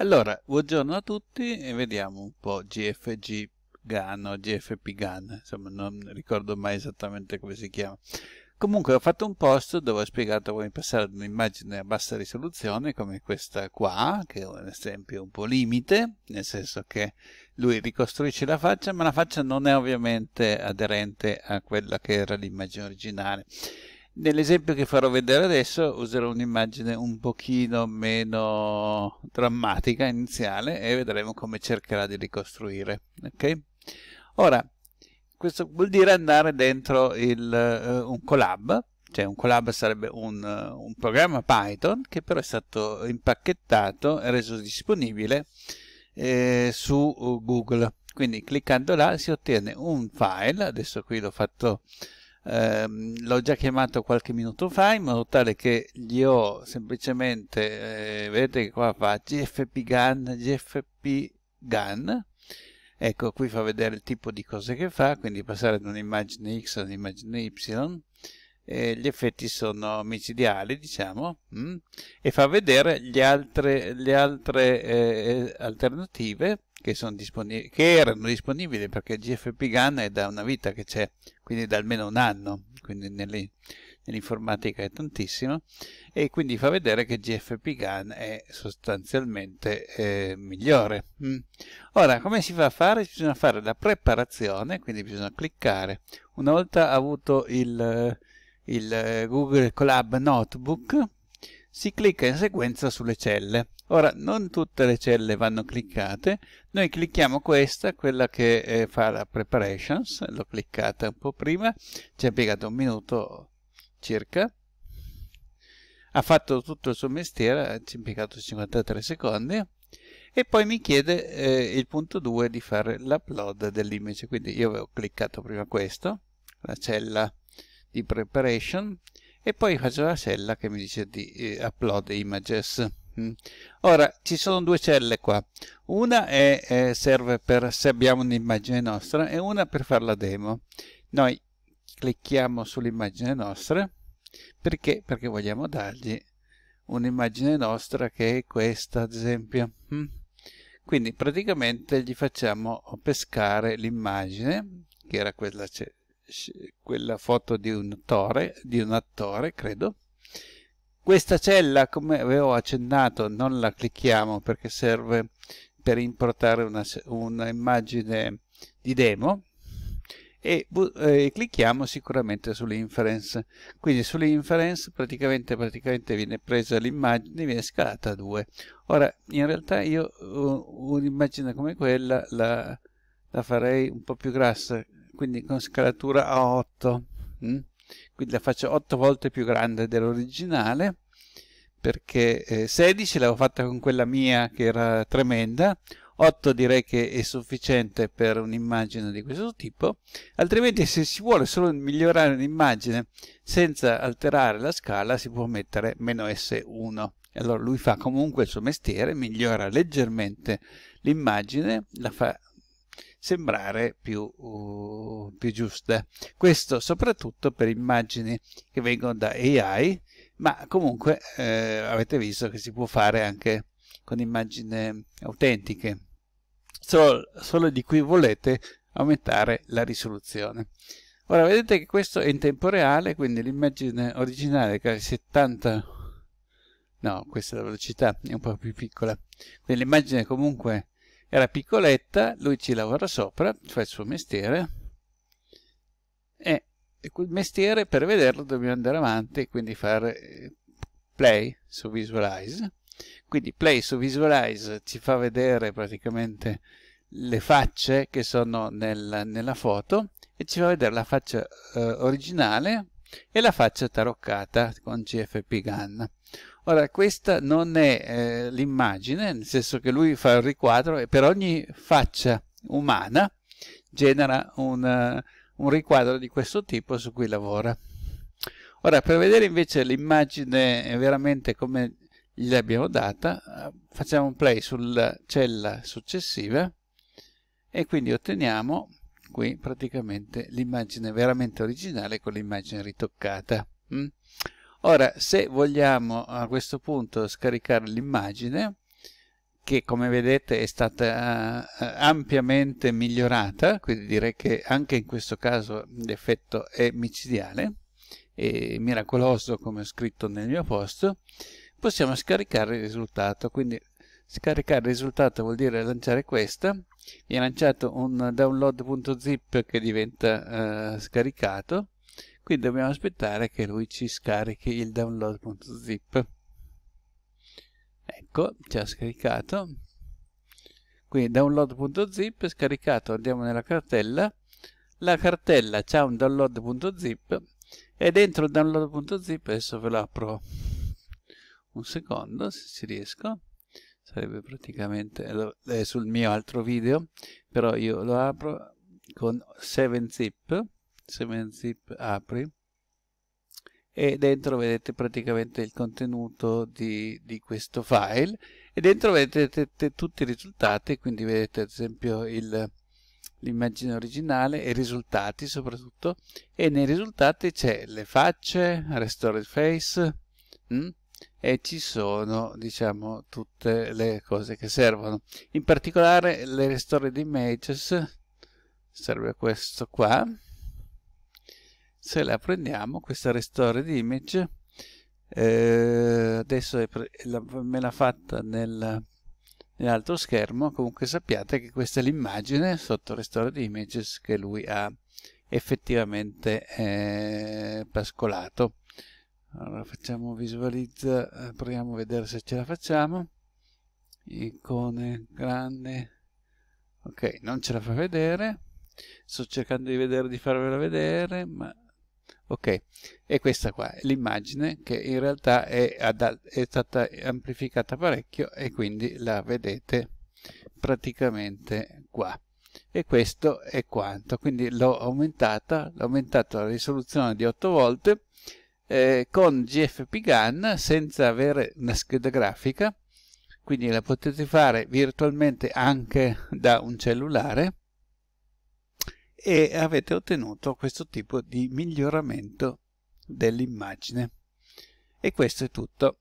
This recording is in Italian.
Allora, buongiorno a tutti e vediamo un po' GFG GAN o GFP GAN, insomma non ricordo mai esattamente come si chiama. Comunque ho fatto un post dove ho spiegato come passare ad un'immagine a bassa risoluzione come questa qua, che è un esempio un po' limite, nel senso che lui ricostruisce la faccia, ma la faccia non è ovviamente aderente a quella che era l'immagine originale. Nell'esempio che farò vedere adesso userò un'immagine un pochino meno drammatica iniziale e vedremo come cercherà di ricostruire. Okay? Ora, questo vuol dire andare dentro il, eh, un collab, cioè un collab sarebbe un, eh, un, programma Python che però è stato impacchettato e reso disponibile eh, su eh, Google. Quindi cliccando là si ottiene un file, adesso qui l'ho fatto ehm, l'ho già chiamato qualche minuto fa in modo tale che gli ho semplicemente eh, vedete che qua fa gfp gun gfp gun ecco qui fa vedere il tipo di cose che fa quindi passare da un'immagine x ad un'immagine y eh, gli effetti sono micidiali diciamo mh? Mm. e fa vedere altre, le altre eh, eh alternative che, che, erano disponibili perché GFP Gun è da una vita che c'è, quindi da almeno un anno, quindi nell'informatica è tantissimo, e quindi fa vedere che GFP Gun è sostanzialmente eh, migliore. Mm. Ora, come si fa a fare? Bisogna fare la preparazione, quindi bisogna cliccare. Una volta avuto il, il Google Collab Notebook, si clicca in sequenza sulle celle. Ora, non tutte le celle vanno cliccate, noi clicchiamo questa, quella che eh, fa la preparations, l'ho cliccata un po' prima, ci ha impiegato un minuto circa, ha fatto tutto il suo mestiere, eh, ci ha impiegato 53 secondi, e poi mi chiede eh, il punto 2 di fare l'upload dell'image, quindi io avevo cliccato prima questo, la cella di preparation, e poi faccio la cella che mi dice di eh, upload images mm. ora ci sono due celle qua una è, eh, serve per se abbiamo un'immagine nostra e una per fare la demo noi clicchiamo sull'immagine nostra perché? perché vogliamo dargli un'immagine nostra che è questa ad esempio mm. quindi praticamente gli facciamo pescare l'immagine che era quella quella foto di un attore, di un attore credo. Questa cella, come avevo accennato, non la clicchiamo perché serve per importare un'immagine di demo e eh, clicchiamo sicuramente sull'inference. Quindi sull'inference praticamente, praticamente, viene presa l'immagine, e viene scalata a 2. Ora, in realtà io un'immagine come quella la, la farei un po' più grassa quindi con scalatura a 8 mm? quindi la faccio 8 volte più grande dell'originale perché eh, 16 l'avevo fatta con quella mia che era tremenda 8 direi che è sufficiente per un'immagine di questo tipo altrimenti se si vuole solo migliorare un'immagine senza alterare la scala si può mettere meno S1 allora lui fa comunque il suo mestiere migliora leggermente l'immagine la fa sembrare più, uh, più giuste. Questo soprattutto per immagini che vengono da AI, ma comunque eh, avete visto che si può fare anche con immagini autentiche. Solo, solo di cui volete aumentare la risoluzione. Ora vedete che questo è in tempo reale, quindi l'immagine originale che è 70 no, questa è la velocità, è un po' più piccola. Quindi l'immagine comunque era piccoletta, lui ci lavora sopra, fa il suo mestiere e quel mestiere per vederlo dobbiamo andare avanti quindi fare eh, play su visualize quindi play su visualize ci fa vedere praticamente le facce che sono nel, nella foto e ci fa vedere la faccia eh, originale e la faccia taroccata con CFP Gun. Ora questa non è eh, l'immagine, nel senso che lui fa il riquadro e per ogni faccia umana genera un, uh, un riquadro di questo tipo su cui lavora. Ora per vedere invece l'immagine veramente come gliel'abbiamo data, eh, facciamo un play sulla cella successiva e quindi otteniamo qui praticamente l'immagine veramente originale con l'immagine ritoccata. Mm? Ora, se vogliamo a questo punto scaricare l'immagine, che come vedete è stata eh, ampiamente migliorata, quindi direi che anche in questo caso l'effetto è micidiale e miracoloso come ho scritto nel mio posto, possiamo scaricare il risultato, quindi scaricare il risultato vuol dire lanciare questa mi ha lanciato un download.zip che diventa eh, scaricato quindi dobbiamo aspettare che lui ci scarichi il download.zip ecco ci ha scaricato quindi download.zip scaricato andiamo nella cartella la cartella c'ha un download.zip e dentro il download.zip adesso ve lo apro un secondo se ci riesco sarebbe praticamente è sul mio altro video però io lo apro con 7zip 7zip apri e dentro vedete praticamente il contenuto di, di questo file e dentro vedete tutti i risultati quindi vedete ad esempio l'immagine originale e i risultati soprattutto e nei risultati c'è le facce, restore face mh? Mm? e ci sono diciamo tutte le cose che servono in particolare le restore di images serve questo qua se la prendiamo questa restore di image eh, adesso la, me l'ha fatta nel, nell'altro schermo comunque sappiate che questa è l'immagine sotto restore di images che lui ha effettivamente eh, pascolato allora facciamo visualizza eh, proviamo a vedere se ce la facciamo icone grande ok non ce la fa vedere sto cercando di vedere di farvela vedere ma ok e questa qua è l'immagine che in realtà è, è, stata amplificata parecchio e quindi la vedete praticamente qua e questo è quanto quindi l'ho aumentata l'ho aumentata la risoluzione di 8 volte eh, con GFP GAN senza avere una scheda grafica quindi la potete fare virtualmente anche da un cellulare e avete ottenuto questo tipo di miglioramento dell'immagine e questo è tutto